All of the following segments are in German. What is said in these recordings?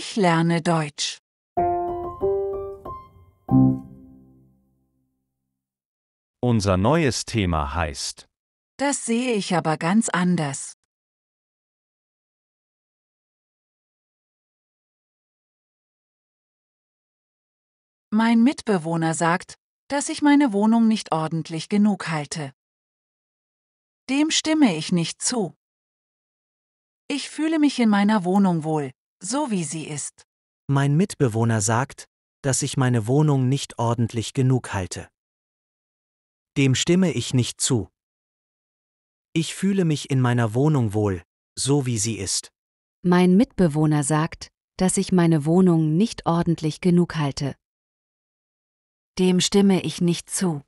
Ich lerne Deutsch. Unser neues Thema heißt Das sehe ich aber ganz anders. Mein Mitbewohner sagt, dass ich meine Wohnung nicht ordentlich genug halte. Dem stimme ich nicht zu. Ich fühle mich in meiner Wohnung wohl, so wie sie ist. Mein Mitbewohner sagt, dass ich meine Wohnung nicht ordentlich genug halte. Dem stimme ich nicht zu. Ich fühle mich in meiner Wohnung wohl, so wie sie ist. Mein Mitbewohner sagt, dass ich meine Wohnung nicht ordentlich genug halte. Dem stimme ich nicht zu.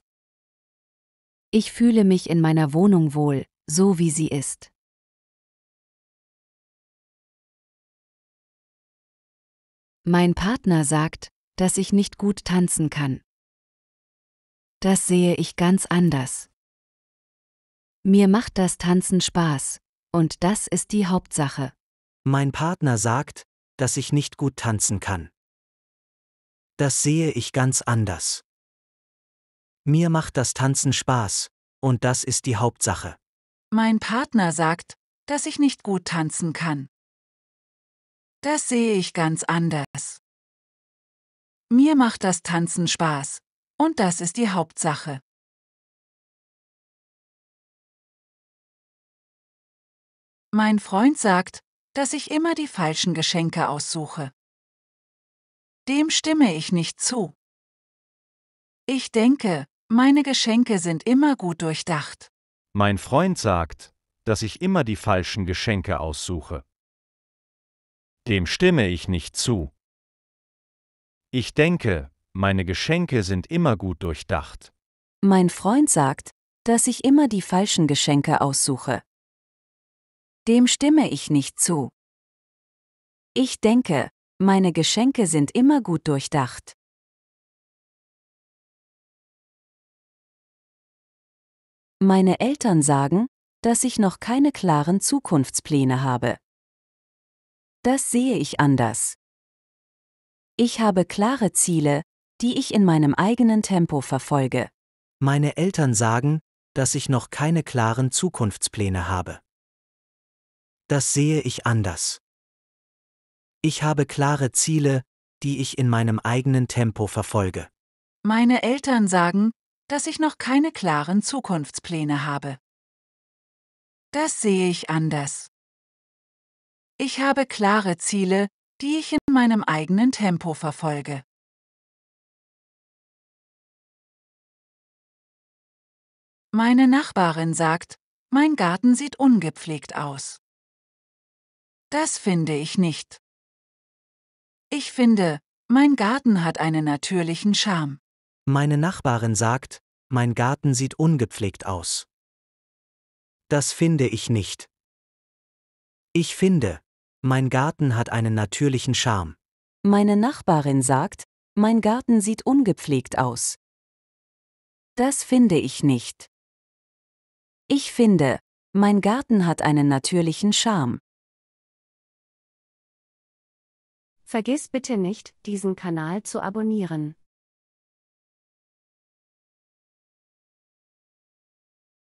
Ich fühle mich in meiner Wohnung wohl, so wie sie ist. Mein Partner sagt, dass ich nicht gut tanzen kann. Das sehe ich ganz anders. Mir macht das Tanzen Spaß, und das ist die Hauptsache. Mein Partner sagt, dass ich nicht gut tanzen kann. Das sehe ich ganz anders. Mir macht das Tanzen Spaß, und das ist die Hauptsache. Mein Partner sagt, dass ich nicht gut tanzen kann. Das sehe ich ganz anders. Mir macht das Tanzen Spaß, und das ist die Hauptsache. Mein Freund sagt, dass ich immer die falschen Geschenke aussuche. Dem stimme ich nicht zu. Ich denke, meine Geschenke sind immer gut durchdacht. Mein Freund sagt, dass ich immer die falschen Geschenke aussuche. Dem stimme ich nicht zu. Ich denke, meine Geschenke sind immer gut durchdacht. Mein Freund sagt, dass ich immer die falschen Geschenke aussuche. Dem stimme ich nicht zu. Ich denke, meine Geschenke sind immer gut durchdacht. Meine Eltern sagen, dass ich noch keine klaren Zukunftspläne habe. Das sehe ich anders. Ich habe klare Ziele, die ich in meinem eigenen Tempo verfolge. Meine Eltern sagen, dass ich noch keine klaren Zukunftspläne habe. Das sehe ich anders. Ich habe klare Ziele, die ich in meinem eigenen Tempo verfolge. Meine Eltern sagen, dass ich noch keine klaren Zukunftspläne habe. Das sehe ich anders. Ich habe klare Ziele, die ich in meinem eigenen Tempo verfolge. Meine Nachbarin sagt, mein Garten sieht ungepflegt aus. Das finde ich nicht. Ich finde, mein Garten hat einen natürlichen Charme. Meine Nachbarin sagt, mein Garten sieht ungepflegt aus. Das finde ich nicht. Ich finde, mein Garten hat einen natürlichen Charme. Meine Nachbarin sagt, mein Garten sieht ungepflegt aus. Das finde ich nicht. Ich finde, mein Garten hat einen natürlichen Charme. Vergiss bitte nicht, diesen Kanal zu abonnieren.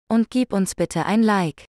Und gib uns bitte ein Like.